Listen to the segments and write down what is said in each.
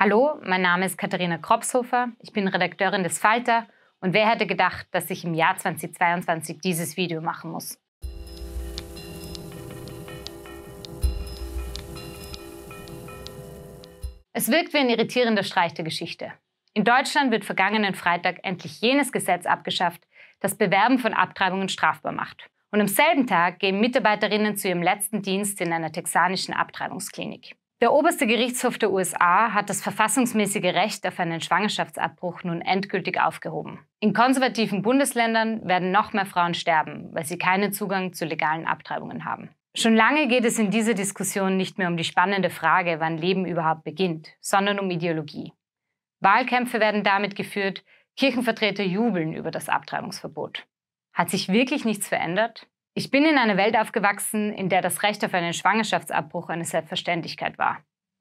Hallo, mein Name ist Katharina Kropshofer, ich bin Redakteurin des Falter und wer hätte gedacht, dass ich im Jahr 2022 dieses Video machen muss? Es wirkt wie ein irritierender Streich der Geschichte. In Deutschland wird vergangenen Freitag endlich jenes Gesetz abgeschafft, das Bewerben von Abtreibungen strafbar macht. Und am selben Tag gehen Mitarbeiterinnen zu ihrem letzten Dienst in einer texanischen Abtreibungsklinik. Der oberste Gerichtshof der USA hat das verfassungsmäßige Recht auf einen Schwangerschaftsabbruch nun endgültig aufgehoben. In konservativen Bundesländern werden noch mehr Frauen sterben, weil sie keinen Zugang zu legalen Abtreibungen haben. Schon lange geht es in dieser Diskussion nicht mehr um die spannende Frage, wann Leben überhaupt beginnt, sondern um Ideologie. Wahlkämpfe werden damit geführt, Kirchenvertreter jubeln über das Abtreibungsverbot. Hat sich wirklich nichts verändert? Ich bin in einer Welt aufgewachsen, in der das Recht auf einen Schwangerschaftsabbruch eine Selbstverständlichkeit war.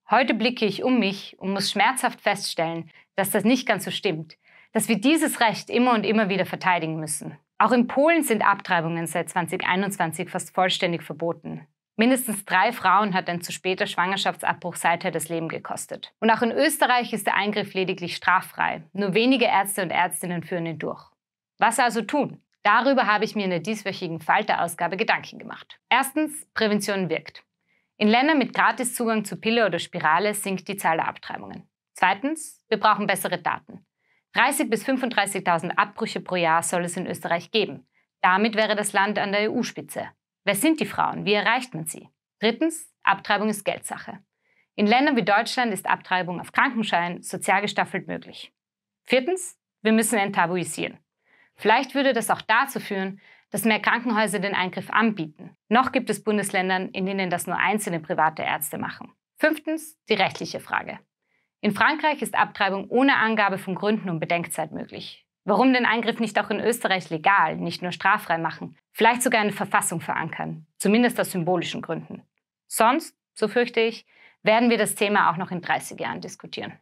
Heute blicke ich um mich und muss schmerzhaft feststellen, dass das nicht ganz so stimmt, dass wir dieses Recht immer und immer wieder verteidigen müssen. Auch in Polen sind Abtreibungen seit 2021 fast vollständig verboten. Mindestens drei Frauen hat ein zu später Schwangerschaftsabbruch seither das Leben gekostet. Und auch in Österreich ist der Eingriff lediglich straffrei. Nur wenige Ärzte und Ärztinnen führen ihn durch. Was also tun? Darüber habe ich mir in der dieswöchigen Falter-Ausgabe Gedanken gemacht. Erstens, Prävention wirkt. In Ländern mit Gratiszugang zu Pille oder Spirale sinkt die Zahl der Abtreibungen. Zweitens, wir brauchen bessere Daten. 30.000 bis 35.000 Abbrüche pro Jahr soll es in Österreich geben. Damit wäre das Land an der EU-Spitze. Wer sind die Frauen? Wie erreicht man sie? Drittens, Abtreibung ist Geldsache. In Ländern wie Deutschland ist Abtreibung auf Krankenschein sozial gestaffelt möglich. Viertens, wir müssen enttabuisieren. Vielleicht würde das auch dazu führen, dass mehr Krankenhäuser den Eingriff anbieten. Noch gibt es Bundesländern, in denen das nur einzelne private Ärzte machen. Fünftens, die rechtliche Frage. In Frankreich ist Abtreibung ohne Angabe von Gründen und Bedenkzeit möglich. Warum den Eingriff nicht auch in Österreich legal, nicht nur straffrei machen, vielleicht sogar eine Verfassung verankern, zumindest aus symbolischen Gründen. Sonst, so fürchte ich, werden wir das Thema auch noch in 30 Jahren diskutieren.